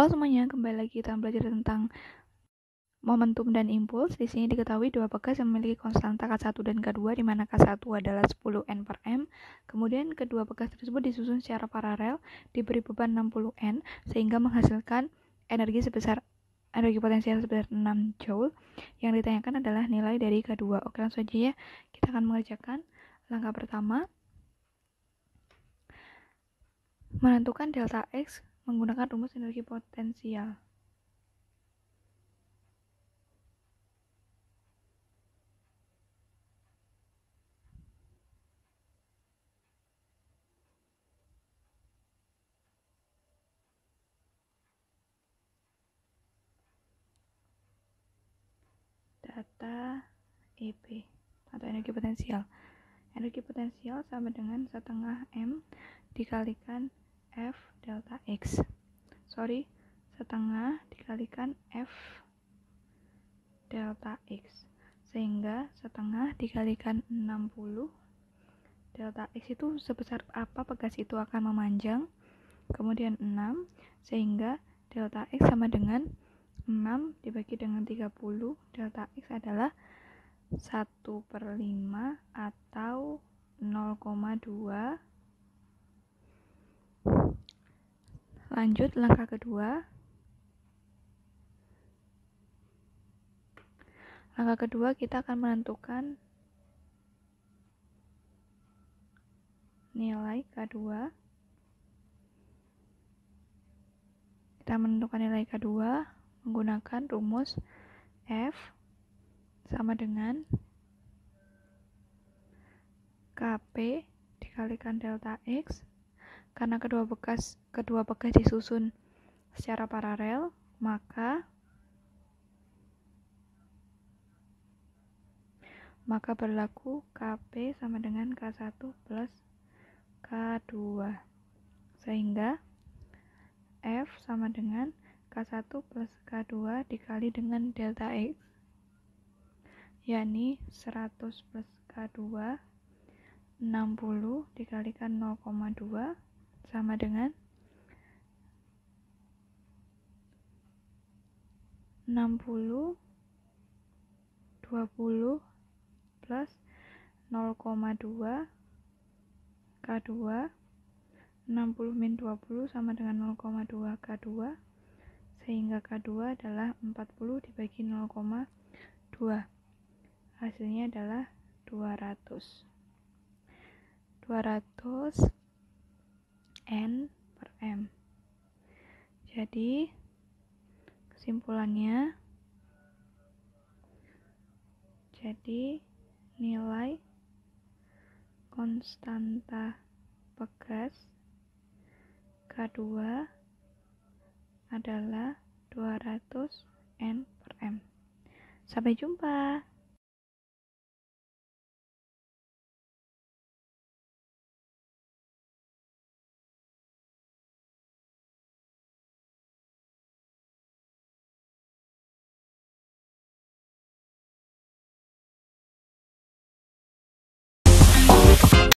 Halo semuanya, kembali lagi kita belajar tentang momentum dan impuls. Di sini diketahui dua bekas yang memiliki konstanta K1 dan K2, di mana K1 adalah 10 N per M. Kemudian kedua bekas tersebut disusun secara paralel, diberi beban 60 N, sehingga menghasilkan energi sebesar energi potensial sebesar 6 Joule. Yang ditanyakan adalah nilai dari K2. Oke, langsung aja ya. Kita akan mengerjakan langkah pertama. Menentukan delta X menggunakan rumus energi potensial. data EP atau energi potensial. Energi potensial sama dengan setengah M dikalikan f delta x sorry setengah dikalikan f delta x sehingga setengah dikalikan 60 delta x itu sebesar apa pegas itu akan memanjang kemudian 6 sehingga delta x sama dengan 6 dibagi dengan 30 delta x adalah 1 per 5 atau 0,2 Lanjut langkah kedua. Langkah kedua kita akan menentukan nilai K2. Kita menentukan nilai K2 menggunakan rumus F sama dengan KP dikalikan delta X karena kedua bekas kedua bekas disusun secara paralel, maka maka berlaku KP sama dengan K1 plus K2 sehingga F sama dengan K1 plus K2 dikali dengan delta X yakni 100 plus K2 60 dikalikan 0,2 sama dengan 60 20 plus 0,2 K2 60 min 20 sama dengan 0,2 K2 sehingga K2 adalah 40 dibagi 0,2 hasilnya adalah 200 200 N per M. Jadi, kesimpulannya, jadi nilai konstanta pegas K2 adalah 200 N per M. Sampai jumpa!